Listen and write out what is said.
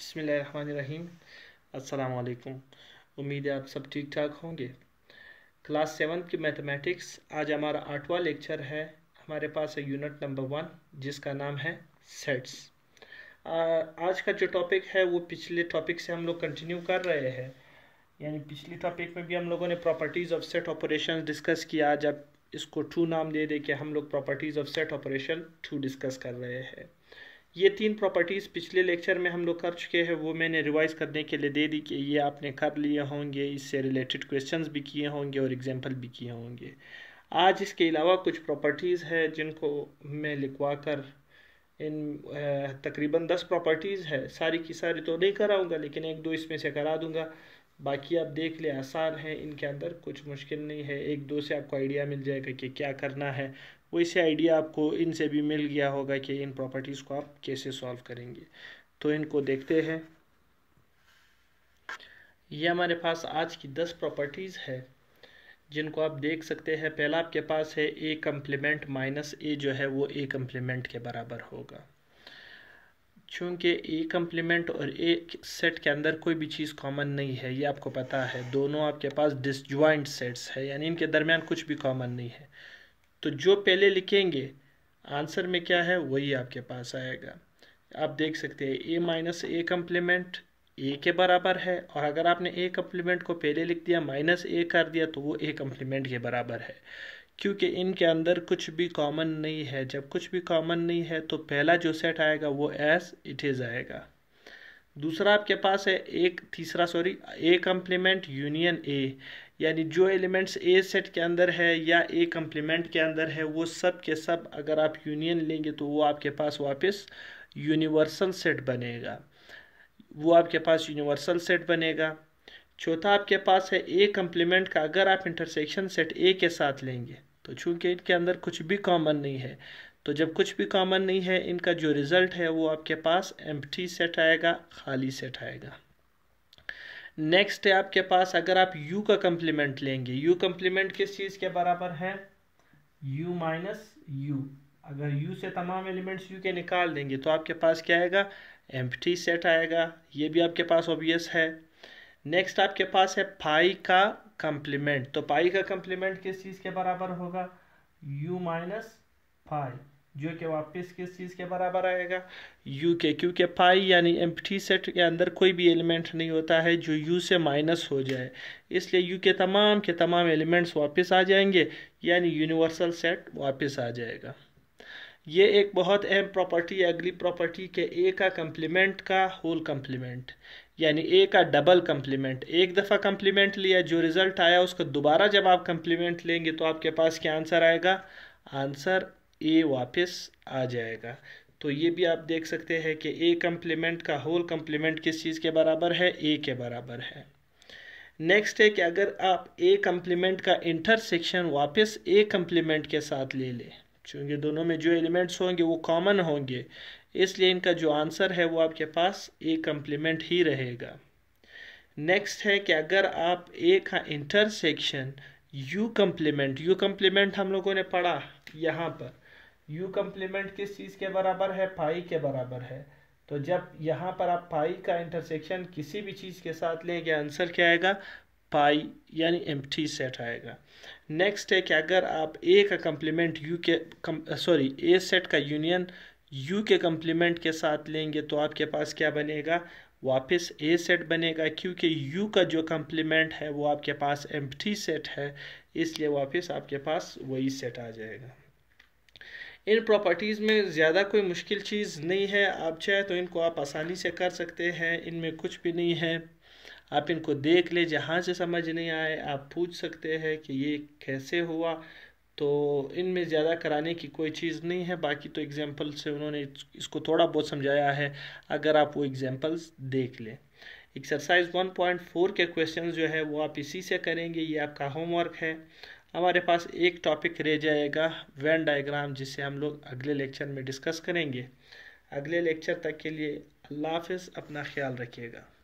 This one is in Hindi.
बसमीम अल्लाम उम्मीद है आप सब ठीक ठाक होंगे क्लास सेवन की मैथमेटिक्स आज हमारा आठवां लेक्चर है हमारे पास है यूनिट नंबर वन जिसका नाम है सेट्स आज का जो टॉपिक है वो पिछले टॉपिक से हम लोग कंटिन्यू कर रहे हैं यानी पिछले टॉपिक में भी हम लोगों ने properties of set operation discuss किया आज आप इसको टू नाम दे दे के हम लोग properties of set operation to discuss कर रहे हैं ये तीन प्रॉपर्टीज़ पिछले लेक्चर में हम लोग कर चुके हैं वो मैंने रिवाइज़ करने के लिए दे दी कि ये आपने कर लिए होंगे इससे रिलेटेड क्वेश्चंस भी किए होंगे और एग्जांपल भी किए होंगे आज इसके अलावा कुछ प्रॉपर्टीज़ है जिनको मैं लिखवा कर इन तकरीबन दस प्रॉपर्टीज़ है सारी की सारी तो नहीं कराऊंगा लेकिन एक दो इसमें से करा दूंगा बाकी आप देख लें आसान है इनके अंदर कुछ मुश्किल नहीं है एक दो से आपको आइडिया मिल जाएगा कि क्या करना है वैसे आइडिया आपको इनसे भी मिल गया होगा कि इन प्रॉपर्टीज़ को आप कैसे सॉल्व करेंगे तो इनको देखते हैं ये हमारे पास आज की दस प्रॉपर्टीज़ है जिनको आप देख सकते हैं पहला आपके पास है ए कम्प्लीमेंट माइनस ए जो है वो ए कम्प्लीमेंट के बराबर होगा चूँकि ए कम्प्लीमेंट और ए सेट के अंदर कोई भी चीज़ कॉमन नहीं है ये आपको पता है दोनों आपके पास डिसज्वाइंट सेट्स है यानी इनके दरमियान कुछ भी कॉमन नहीं है तो जो पहले लिखेंगे आंसर में क्या है वही आपके पास आएगा आप देख सकते हैं ए माइनस ए कम्प्लीमेंट ए के बराबर है और अगर आपने ए कम्प्लीमेंट को पहले लिख दिया माइनस ए कर दिया तो वो ए कम्प्लीमेंट के बराबर है क्योंकि इनके अंदर कुछ भी कॉमन नहीं है जब कुछ भी कॉमन नहीं है तो पहला जो सेट आएगा वो एस इट इज़ आएगा दूसरा आपके पास है एक तीसरा sorry A complement union A यानी जो एलिमेंट्स ए सेट के अंदर है या ए कम्प्लीमेंट के अंदर है वो सब के सब अगर आप यूनियन लेंगे तो वो आपके पास वापस यूनिवर्सल सेट बनेगा वो आपके पास यूनिवर्सल सेट बनेगा चौथा आपके पास है ए कम्प्लीमेंट का अगर आप इंटरसेक्शन सेट ए के साथ लेंगे तो चूंकि इनके अंदर कुछ भी कॉमन नहीं है तो जब कुछ भी कॉमन नहीं है इनका जो रिज़ल्ट है वो आपके पास एम्प्टी सेट आएगा खाली सेट आएगा नेक्स्ट है आपके पास अगर आप u का कम्प्लीमेंट लेंगे u कम्प्लीमेंट किस चीज़ के बराबर है u माइनस यू अगर u से तमाम एलिमेंट्स u के निकाल देंगे तो आपके पास क्या आएगा एम्प्टी सेट आएगा ये भी आपके पास ऑबियस है नेक्स्ट आपके पास है फाई का कंप्लीमेंट तो पाई का कंप्लीमेंट किस चीज़ के बराबर होगा यू माइनस फाइव जो कि वापस किस चीज़ के बराबर आएगा यू के क्योंकि पाई यानी एम सेट के अंदर कोई भी एलिमेंट नहीं होता है जो यू से माइनस हो जाए इसलिए यू के तमाम के तमाम एलिमेंट्स वापस आ जाएंगे यानी यूनिवर्सल सेट वापस आ जाएगा ये एक बहुत अहम प्रॉपर्टी है अगली प्रॉपर्टी के ए का कंप्लीमेंट का होल कंप्लीमेंट यानी ए का डबल कम्प्लीमेंट एक दफ़ा कम्प्लीमेंट लिया जो रिज़ल्ट आया उसका दोबारा जब आप कम्प्लीमेंट लेंगे तो आपके पास क्या आंसर आएगा आंसर ए वापस आ जाएगा तो ये भी आप देख सकते हैं कि ए कम्प्लीमेंट का होल कम्प्लीमेंट किस चीज़ के बराबर है ए के बराबर है नेक्स्ट है कि अगर आप ए कम्प्लीमेंट का इंटरसेक्शन वापस ए कम्प्लीमेंट के साथ ले लें चूँकि दोनों में जो एलिमेंट्स होंगे वो कॉमन होंगे इसलिए इनका जो आंसर है वो आपके पास ए कम्प्लीमेंट ही रहेगा नेक्स्ट है कि अगर आप ए का intersection U complement U complement हम लोगों ने पढ़ा यहाँ पर यू कम्प्लीमेंट किस चीज़ के बराबर है पाई के बराबर है तो जब यहाँ पर आप पाई का इंटरसेक्शन किसी भी चीज़ के साथ लेंगे आंसर क्या आएगा पाई यानी एम्प्टी सेट आएगा नेक्स्ट है कि अगर आप ए का कम्प्लीमेंट यू के सॉरी ए सेट का यूनियन यू के कम्प्लीमेंट के साथ लेंगे तो आपके पास क्या बनेगा वापस ए सेट बनेगा क्योंकि यू का जो कम्प्लीमेंट है वो आपके पास एम सेट है इसलिए वापस आपके पास वही सेट आ जाएगा इन प्रॉपर्टीज़ में ज़्यादा कोई मुश्किल चीज़ नहीं है आप चाहे तो इनको आप आसानी से कर सकते हैं इनमें कुछ भी नहीं है आप इनको देख ले जहाँ से समझ नहीं आए आप पूछ सकते हैं कि ये कैसे हुआ तो इनमें ज़्यादा कराने की कोई चीज़ नहीं है बाकी तो एग्जाम्पल से उन्होंने इसको थोड़ा बहुत समझाया है अगर आप वो एग्जाम्पल्स देख लें एक्सरसाइज 1.4 के क्वेश्चन जो है वो आप इसी से करेंगे ये आपका होमवर्क है हमारे पास एक टॉपिक रह जाएगा वैन डायग्राम जिसे हम लोग अगले लेक्चर में डिस्कस करेंगे अगले लेक्चर तक के लिए अल्लाह हाफ अपना ख्याल रखिएगा